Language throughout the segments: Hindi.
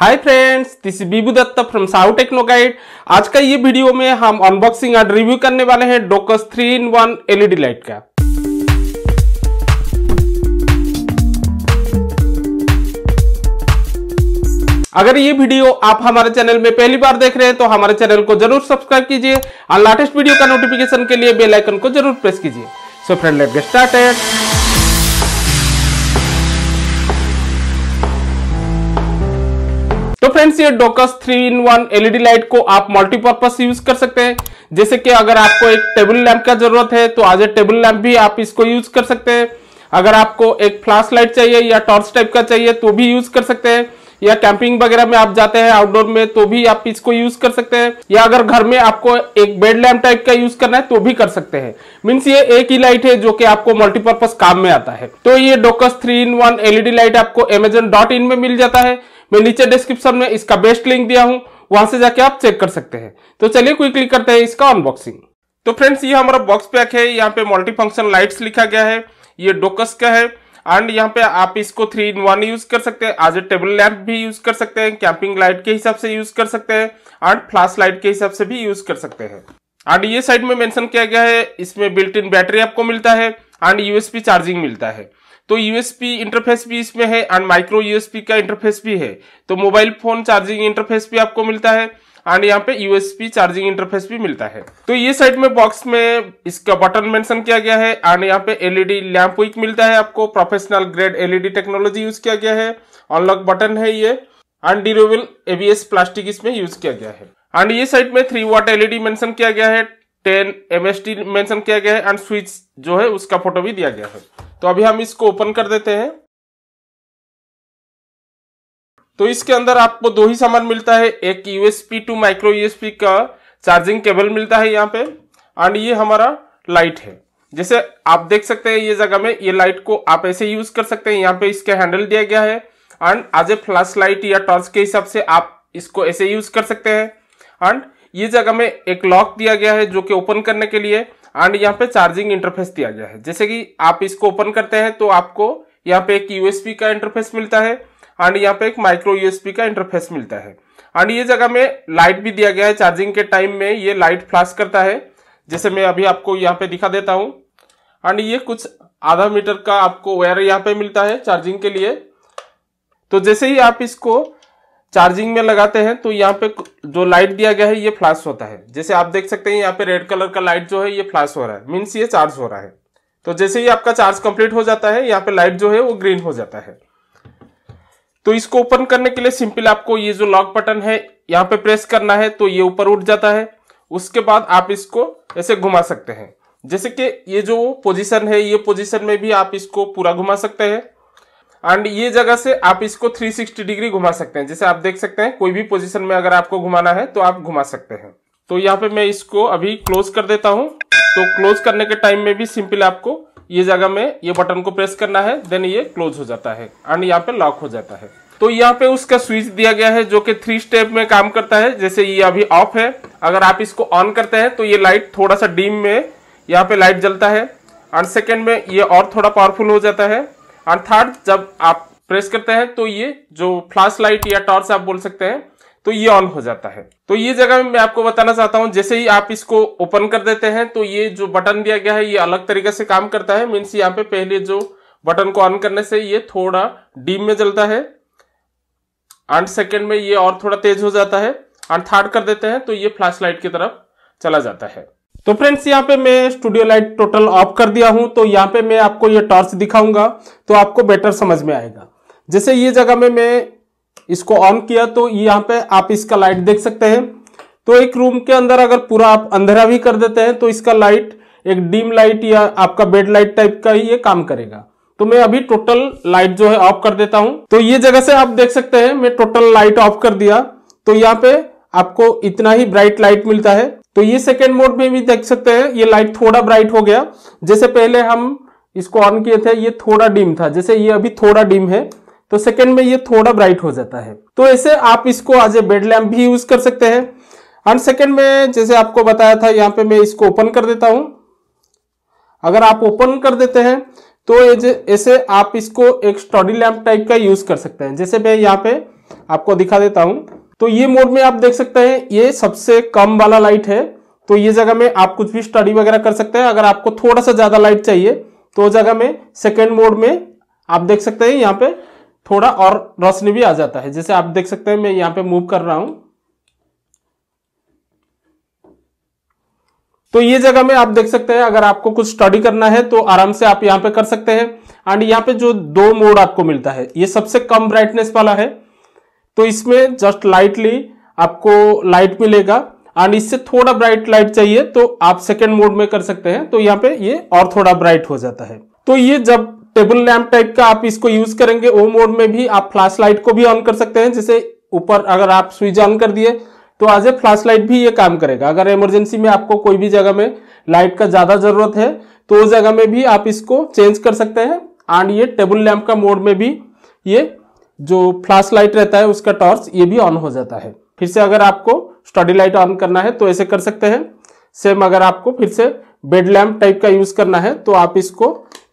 hi friends this Bibu Dutt from साउ टेक्नो गाइड आज का ये वीडियो में हम अनबॉक्सिंग एंड रिव्यू करने वाले हैं डोकस three in one LED light का अगर ये वीडियो आप हमारे चैनल में पहली बार देख रहे हैं तो हमारे चैनल को जरूर सब्सक्राइब कीजिए और लेटेस्ट वीडियो का नोटिफिकेशन के लिए बेलाइकन को जरूर प्रेस कीजिए so friend let get started तो फ्रेंड्स ये डोकस three in one LED light को आप मल्टीपर्पज यूज कर सकते हैं जैसे कि अगर आपको एक टेबल लैंप का जरूरत है तो आज ए टेबल लैंप भी आप इसको यूज कर सकते हैं अगर आपको एक फ्लैश लाइट चाहिए या टॉर्च टाइप का चाहिए तो भी यूज कर सकते हैं या कैंपिंग वगैरह में आप जाते हैं आउटडोर में तो भी आप इसको यूज कर सकते हैं या अगर घर में आपको एक बेड लैम्प टाइप का यूज करना है तो भी कर सकते हैं मीन्स ये एक ही लाइट है जो कि आपको मल्टीपर्पज काम में आता है तो ये डोकस three in one LED light आपको अमेजन डॉट इन में मिल जाता है मैं नीचे डिस्क्रिप्शन में इसका बेस्ट लिंक दिया हूं वहां से जाके आप चेक कर सकते हैं तो चलिए कोई क्लिक करते हैं इसका अनबॉक्सिंग तो फ्रेंड्स ये हमारा बॉक्स पैक है यहाँ पे मल्टी फंक्शन लाइट्स लिखा गया है ये डोकस का है एंड यहाँ पे आप इसको थ्री इन वन यूज कर सकते हैं आज ए टेबल लैम्प भी यूज कर सकते हैं कैंपिंग लाइट के हिसाब से यूज कर सकते हैं एंड फ्लैश लाइट के हिसाब से भी यूज कर सकते हैं एंड ये साइड में मेंशन किया गया है इसमें बिल्ट इन बैटरी आपको मिलता है एंड यूएसपी चार्जिंग मिलता है तो यूएसपी इंटरफेस भी इसमें है एंड माइक्रो यूएसपी का इंटरफेस भी है तो मोबाइल फोन चार्जिंग इंटरफेस भी आपको मिलता है एंड यहाँ पे यूएसपी चार्जिंग इंटरफेस भी मिलता है तो ये साइड में बॉक्स में इसका बटन मेंशन किया गया है एंड यहाँ पे एलईडी लैंप विक मिलता है आपको professional grade LED technology use किया गया है अनलॉक बटन है ये एंड ड्यूरेबल एबीएस प्लास्टिक इसमें यूज किया गया है एंड ये साइड में थ्री वाट एलईडी मेंशन किया गया है ten M S T mention किया गया है एंड स्विच जो है उसका फोटो भी दिया गया है तो अभी हम इसको ओपन कर देते हैं तो इसके अंदर आपको दो ही सामान मिलता है एक यूएसपी टू माइक्रो यूएसपी का चार्जिंग केबल मिलता है यहाँ पे एंड ये हमारा लाइट है जैसे आप देख सकते हैं ये जगह में ये लाइट को आप ऐसे यूज कर सकते हैं यहाँ पे इसके हैंडल दिया गया है and as a flash light या टॉर्च के हिसाब से आप इसको ऐसे यूज कर सकते हैं एंड ये जगह में एक लॉक दिया गया है जो कि ओपन करने के लिए एंड यहाँ पे चार्जिंग इंटरफेस दिया गया है जैसे कि आप इसको ओपन करते हैं तो आपको यहाँ पे एक यूएसपी का इंटरफेस मिलता है एंड यहाँ पे एक माइक्रो यूएसपी का इंटरफेस मिलता है एंड ये जगह में लाइट भी दिया गया है चार्जिंग के टाइम में ये लाइट फ्लैश करता है जैसे मैं अभी आपको यहाँ पे दिखा देता हूँ एंड ये कुछ आधा मीटर का आपको वायर यहाँ पे मिलता है चार्जिंग के लिए तो जैसे ही आप इसको चार्जिंग में लगाते हैं तो यहाँ पे जो लाइट दिया गया है ये फ्लैश होता है जैसे आप देख सकते हैं यहाँ पे रेड कलर का लाइट जो है ये फ्लैश हो रहा है मीन्स ये चार्ज हो रहा है तो जैसे ही आपका चार्ज कंप्लीट हो जाता है यहाँ पे लाइट जो है वो ग्रीन हो जाता है तो इसको ओपन करने के लिए सिंपल आपको ये जो लॉक बटन है यहाँ पे प्रेस करना है तो ये ऊपर उठ जाता है उसके बाद आप इसको ऐसे घुमा सकते हैं जैसे कि ये जो पोजीशन है ये पोजीशन में भी आप इसको पूरा घुमा सकते हैं एंड ये जगह से आप इसको 360 डिग्री घुमा सकते हैं जैसे आप देख सकते हैं कोई भी पोजीशन में अगर आपको घुमाना है तो आप घुमा सकते हैं तो यहाँ पे मैं इसको अभी क्लोज कर देता हूँ तो क्लोज करने के टाइम में भी सिंपल आपको ये जगह में ये बटन को प्रेस करना है देन ये क्लोज हो जाता है एंड यहाँ पे लॉक हो जाता है तो यहाँ पे उसका स्विच दिया गया है जो कि थ्री स्टेप में काम करता है जैसे ये अभी ऑफ है अगर आप इसको ऑन करते हैं तो ये लाइट थोड़ा सा डीम में यहाँ पे लाइट जलता है एंड सेकेंड में ये और थोड़ा पावरफुल हो जाता है अर्थात जब आप प्रेस करते हैं तो ये जो फ्लैश लाइट या टॉर्च आप बोल सकते हैं तो ये ऑन हो जाता है तो ये जगह में मैं आपको बताना चाहता हूं जैसे ही आप इसको ओपन कर देते हैं तो ये जो बटन दिया गया है ये अलग तरीके से काम करता है मीन्स यहाँ पे पहले जो बटन को ऑन करने से ये थोड़ा डीम में जलता है एंड सेकेंड में ये और थोड़ा तेज हो जाता है एंड थर्ड कर देते हैं तो ये फ्लैश लाइट की तरफ चला जाता है तो फ्रेंड्स यहाँ पे मैं स्टूडियो लाइट टोटल ऑफ कर दिया हूं तो यहाँ पे मैं आपको ये टॉर्च दिखाऊंगा तो आपको बेटर समझ में आएगा जैसे ये जगह में मैं इसको ऑन किया तो यहाँ पे आप इसका लाइट देख सकते हैं तो एक रूम के अंदर अगर पूरा आप अंधेरा भी कर देते हैं तो इसका लाइट एक डीम लाइट या आपका बेड लाइट टाइप का ही ये काम करेगा तो मैं अभी टोटल लाइट जो है ऑफ कर देता हूं तो ये जगह से आप देख सकते हैं मैं टोटल लाइट ऑफ कर दिया तो यहाँ पे आपको इतना ही ब्राइट लाइट मिलता है तो ये सेकेंड मोड में भी देख सकते हैं ये लाइट थोड़ा ब्राइट हो गया जैसे पहले हम इसको ऑन किए थे ये थोड़ा डिम था जैसे ये अभी थोड़ा डिम है तो सेकेंड में ये थोड़ा ब्राइट हो जाता है तो ऐसे आप इसको एज ए बेड लैम्प भी यूज कर सकते हैं एंड सेकेंड में जैसे आपको बताया था यहाँ पे मैं इसको ओपन कर देता हूं अगर आप ओपन कर देते हैं तो ऐसे आप इसको एक स्टडी लैम्प टाइप का यूज कर सकते हैं जैसे मैं यहाँ पे आपको दिखा देता हूं तो ये मोड में आप देख सकते हैं ये सबसे कम वाला लाइट है तो ये जगह में आप कुछ भी स्टडी वगैरह कर सकते हैं अगर आपको थोड़ा सा ज्यादा लाइट चाहिए तो जगह में सेकेंड मोड में आप देख सकते हैं यहाँ पे थोड़ा और रोशनी भी आ जाता है जैसे आप देख सकते हैं मैं यहाँ पे मूव कर रहा हूं तो ये जगह में आप देख सकते हैं अगर आपको कुछ स्टडी करना है तो आराम से आप यहाँ पे कर सकते हैं एंड यहाँ पे जो दो मोड आपको मिलता है ये सबसे कम ब्राइटनेस वाला है तो इसमें जस्ट लाइटली आपको लाइट मिलेगा एंड इससे थोड़ा ब्राइट लाइट चाहिए तो आप सेकेंड मोड में कर सकते हैं तो यहाँ पे ये और थोड़ा ब्राइट हो जाता है तो ये जब टेबल लैम्प टाइप का आप इसको यूज करेंगे ओ मोड में भी आप फ्लैश लाइट को भी ऑन कर सकते हैं जैसे ऊपर अगर आप स्विच ऑन कर दिए तो आज ए फ्लैश लाइट भी ये काम करेगा अगर इमरजेंसी में आपको कोई भी जगह में लाइट का ज्यादा जरूरत है तो उस जगह में भी आप इसको चेंज कर सकते हैं एंड ये टेबल लैम्प का मोड में भी ये जो फ्लैश लाइट रहता है उसका टॉर्च ये भी ऑन हो जाता है फिर से अगर आपको स्टडी लाइट ऑन करना है तो ऐसे कर सकते हैं सेम अगर आपको फिर से बेड लैम्प टाइप का यूज करना है तो आप इसको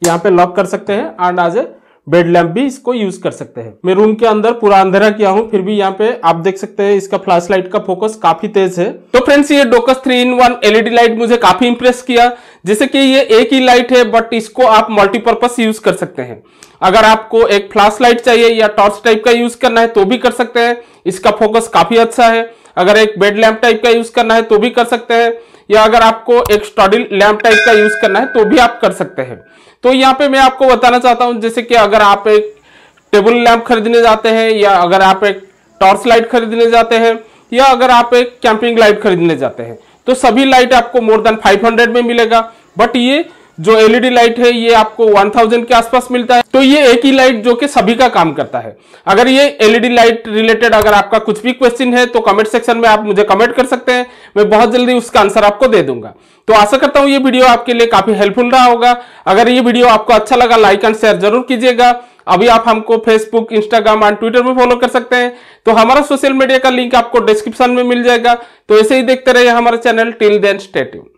यहाँ पे लॉक कर सकते हैं and as a bed lamp भी इसको यूज कर सकते हैं मैं रूम के अंदर पूरा अंधेरा किया हूँ फिर भी यहाँ पे आप देख सकते हैं इसका फ्लैश लाइट का फोकस काफी तेज है तो फ्रेंड्स ये डोकस three in one LED light मुझे काफी इंप्रेस किया जैसे कि ये एक ही लाइट है बट इसको आप मल्टीपर्पज यूज कर सकते हैं अगर आपको एक फ्लैश लाइट चाहिए या टॉर्च टाइप का यूज करना है तो भी कर सकते हैं इसका फोकस काफी अच्छा है अगर एक बेड लैम्प टाइप का यूज करना है तो भी कर सकते हैं या अगर आपको एक स्टॉडिल लैम्प टाइप का यूज करना है तो भी आप कर सकते हैं तो यहाँ पे मैं आपको बताना चाहता हूँ जैसे कि अगर आप एक टेबल लैम्प खरीदने जाते हैं या अगर आप एक टॉर्च लाइट खरीदने जाते हैं या अगर आप एक कैंपिंग लाइट खरीदने जाते हैं तो सभी लाइट आपको मोर देन 500 में मिलेगा बट ये जो एलईडी लाइट e है ये आपको 1000 के आसपास मिलता है तो ये एक ही लाइट जो कि सभी का काम करता है अगर ये एलईडी लाइट रिलेटेड अगर आपका कुछ भी क्वेश्चन है तो कमेंट सेक्शन में आप मुझे कमेंट कर सकते हैं मैं बहुत जल्दी उसका आंसर आपको दे दूंगा तो आशा करता हूँ ये वीडियो आपके लिए काफी हेल्पफुल रहा होगा अगर ये वीडियो आपको अच्छा लगा लाइक एंड शेयर जरूर कीजिएगा अभी आप हमको फेसबुक इंस्टाग्राम एंड ट्विटर में फॉलो कर सकते हैं तो हमारा सोशल मीडिया का लिंक आपको डिस्क्रिप्शन में मिल जाएगा तो ऐसे ही देखते रहिए हमारे चैनल टिल देन स्टेट्यू